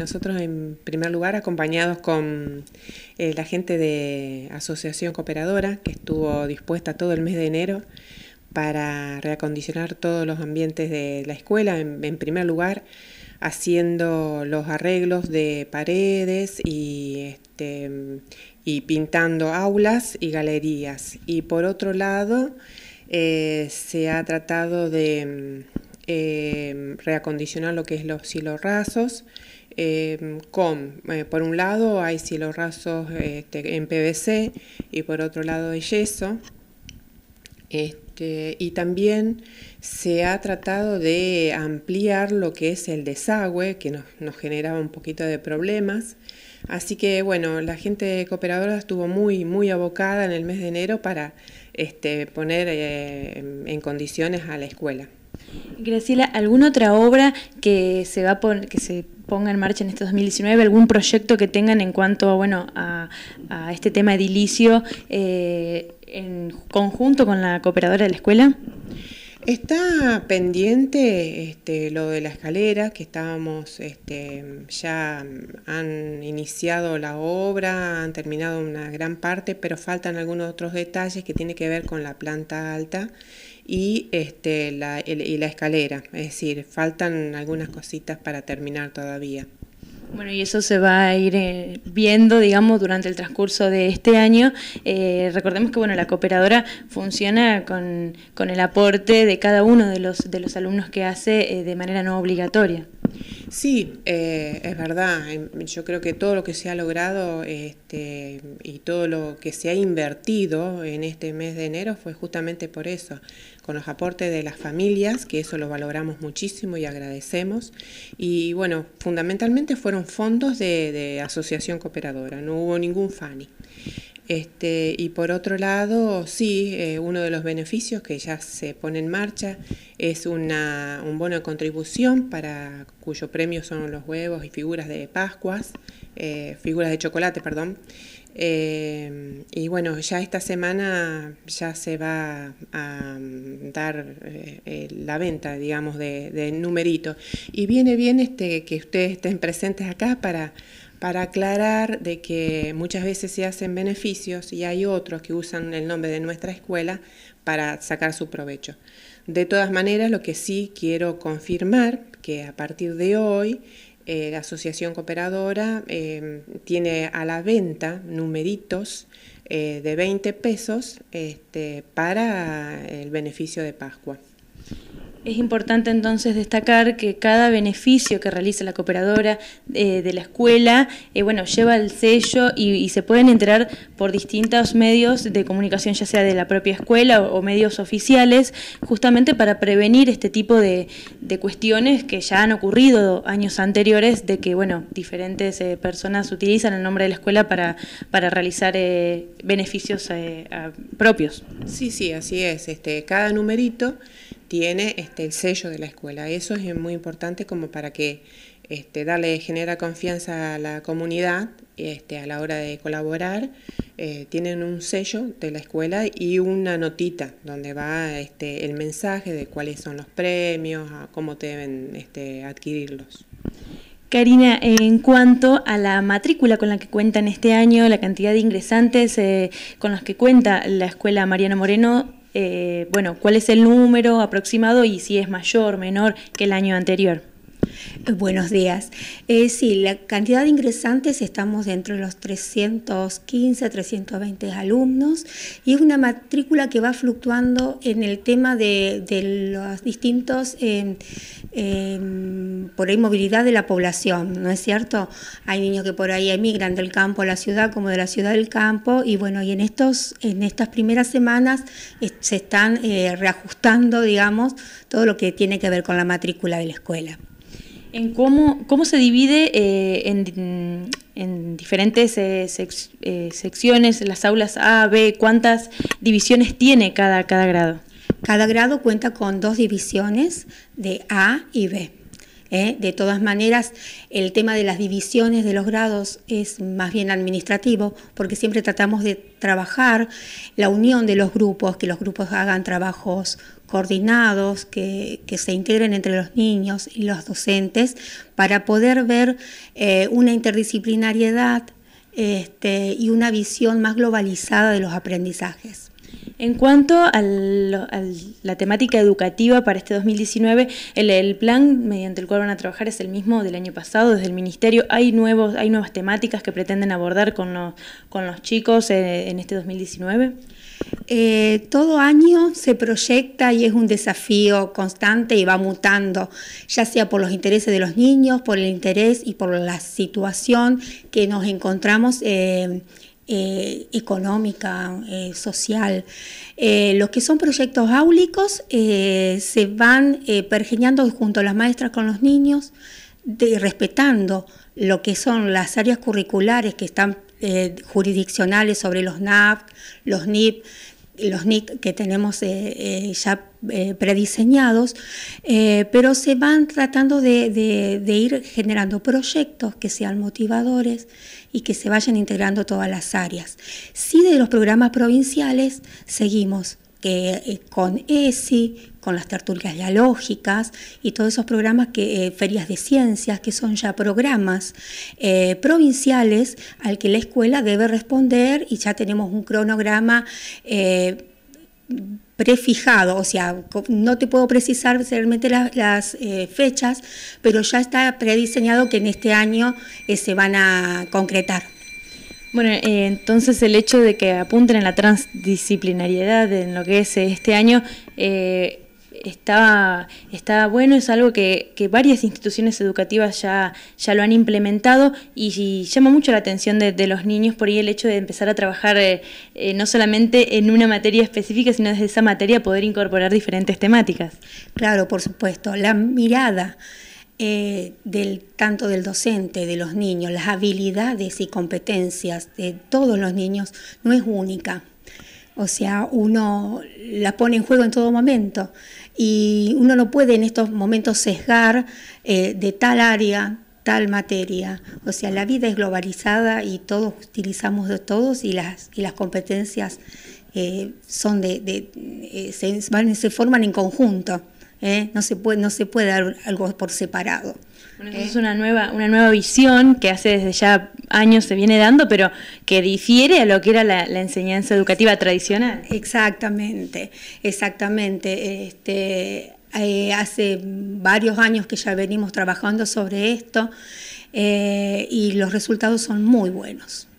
Nosotros, en primer lugar, acompañados con eh, la gente de Asociación Cooperadora, que estuvo dispuesta todo el mes de enero para reacondicionar todos los ambientes de la escuela, en, primer lugar, haciendo los arreglos de paredes este, y, pintando aulas y galerías. Y por otro lado, eh, se ha tratado de eh, reacondicionar lo que es los silos rasos, Em, con, eh, por un lado hay cielos rasos este, en PVC y por otro lado de yeso. Este, y también se ha tratado de ampliar lo que es el desagüe, que nos, generaba un poquito de problemas. Así que bueno, la gente cooperadora estuvo muy, muy abocada en el mes de enero para este, poner eh, en condiciones a la escuela. Graciela, ¿alguna otra obra que se va que se ponga en marcha en este 2019? ¿Algún proyecto que tengan en cuanto bueno, a, este tema edilicio eh, en conjunto con la cooperadora de la escuela? Está pendiente este, lo de la escalera, que estábamos, este, ya han iniciado la obra, han terminado una gran parte, pero faltan algunos otros detalles que tienen que ver con la planta alta y, este, la, y la escalera. Es decir, faltan algunas cositas para terminar todavía. Bueno, y eso se va a ir eh, viendo, digamos, durante el transcurso de este año. Eh, recordemos que, bueno, la cooperadora funciona con, el aporte de cada uno de los, de los alumnos que hace eh, de manera no obligatoria. Sí, eh, es verdad. Em, yo creo que todo lo que se ha logrado este, y todo lo que se ha invertido en este mes de enero fue justamente por eso, con los aportes de las familias, que eso lo valoramos muchísimo y agradecemos. Y bueno, fundamentalmente fueron fondos de, de asociación cooperadora, no hubo ningún FANI. Este, y por otro lado, sí, eh, uno de los beneficios que ya se pone en marcha es una, un bono de contribución para cuyo premio son los huevos y figuras de Pascuas, eh, figuras de chocolate, perdón. Eh, y bueno, ya esta semana ya se va a mm, dar la venta, digamos, de, de numerito. Y viene bien este que ustedes estén presentes acá para para aclarar de que muchas veces se hacen beneficios y hay otros que usan el nombre de nuestra escuela para sacar su provecho. De todas maneras, lo que sí quiero confirmar, que a partir de hoy eh, la Asociación Cooperadora em, tiene a la venta numeritos eh, de 20 pesos este, para el beneficio de Pascua. Es importante entonces destacar que cada beneficio que realiza la cooperadora eh, de la escuela, eh, bueno, lleva el sello y, se pueden enterar por distintos medios de comunicación, ya sea de la propia escuela o, medios oficiales, justamente para prevenir este tipo de, cuestiones que ya han ocurrido años anteriores, de que, bueno, diferentes eh, personas utilizan el nombre de la escuela para, para realizar beneficios propios. Sí, sí, así es. Este, cada numerito tiene este, el sello de la escuela. Eso es muy importante como para que este, darle, genera confianza a la comunidad este, a la hora de colaborar. Eh, tienen un sello de la escuela y una notita donde va este, el mensaje de cuáles son los premios, cómo deben este, adquirirlos. Karina, en cuanto a la matrícula con la que cuentan este año, la cantidad de ingresantes eh, con los que cuenta la escuela Mariano Moreno, eh, bueno, cuál es el número aproximado y si es mayor, o menor que el año anterior. Eh, buenos días. Eh, sí, la cantidad de ingresantes estamos dentro de los 315, 320 alumnos y es una matrícula que va fluctuando en el tema de, los distintos, em, em, por ahí, movilidad de la población, ¿no es cierto? Hay niños que por ahí emigran del campo a la ciudad como de la ciudad del campo y bueno, y en, estos, en estas primeras semanas eh, se están eh, reajustando, digamos, todo lo que tiene que ver con la matrícula de la escuela en cómo, se divide eh, en, en, diferentes eh, eh, secciones, las aulas A, B, cuántas divisiones tiene cada, cada grado. Cada grado cuenta con dos divisiones de A y B. ¿eh? De todas maneras, el tema de las divisiones de los grados es más bien administrativo, porque siempre tratamos de trabajar la unión de los grupos, que los grupos hagan trabajos coordinados, que, se integren entre los niños y los docentes, para poder ver eh, una interdisciplinariedad este, y una visión más globalizada de los aprendizajes. En cuanto a la temática educativa para este 2019, el, plan mediante el cual van a trabajar es el mismo del año pasado. Desde el Ministerio hay, nuevos, hay nuevas temáticas que pretenden abordar con los, chicos eh, en este 2019. Eh, todo año se proyecta y es un desafío constante y va mutando, ya sea por los intereses de los niños, por el interés y por la situación que nos encontramos. Eh, eh, económica, eh, social. Eh, los que son proyectos áulicos se van pergeñando junto a las maestras con los niños, respetando lo que son las áreas curriculares que están jurisdiccionales sobre los NAP, los NIP, los NIC que tenemos eh, eh, ya eh, prediseñados, pero se van tratando de, de ir generando proyectos que sean motivadores y que se vayan integrando todas las áreas. Sí, de los programas provinciales seguimos que, eh, con ESI, con las tertulias dialógicas y todos esos programas que, eh, ferias de ciencias, que son ya programas eh, provinciales al que la escuela debe responder y ya tenemos un cronograma prefijado, o sea, no te puedo precisar realmente las, fechas, pero ya está prediseñado que en este año se van a concretar. Bueno, eh, entonces el hecho de que apunten en la transdisciplinariedad en lo que es eh, este año eh, está, está bueno, es algo que, varias instituciones educativas ya, ya lo han implementado y, llama mucho la atención de, los niños por ahí el hecho de empezar a trabajar eh, no solamente en una materia específica, sino desde esa materia poder incorporar diferentes temáticas. Claro, por supuesto, la mirada. Eh, del, tanto del docente, de los niños, las habilidades y competencias de todos los niños no es única. O sea, uno la pone en juego en todo momento y uno no puede en estos momentos sesgar eh, de tal área, tal materia. O sea, la vida es globalizada y todos utilizamos de todos y las, y las competencias eh, son de, se forman en conjunto. ¿eh? no, se puede, no se puede dar algo por separado. ¿Eh? Es una nueva, una nueva visión que hace desde ya años se viene dando, pero que difiere a lo que era la, enseñanza educativa tradicional. Exactamente, exactamente. Este, eh, hace varios años que ya venimos trabajando sobre esto y los resultados son muy buenos.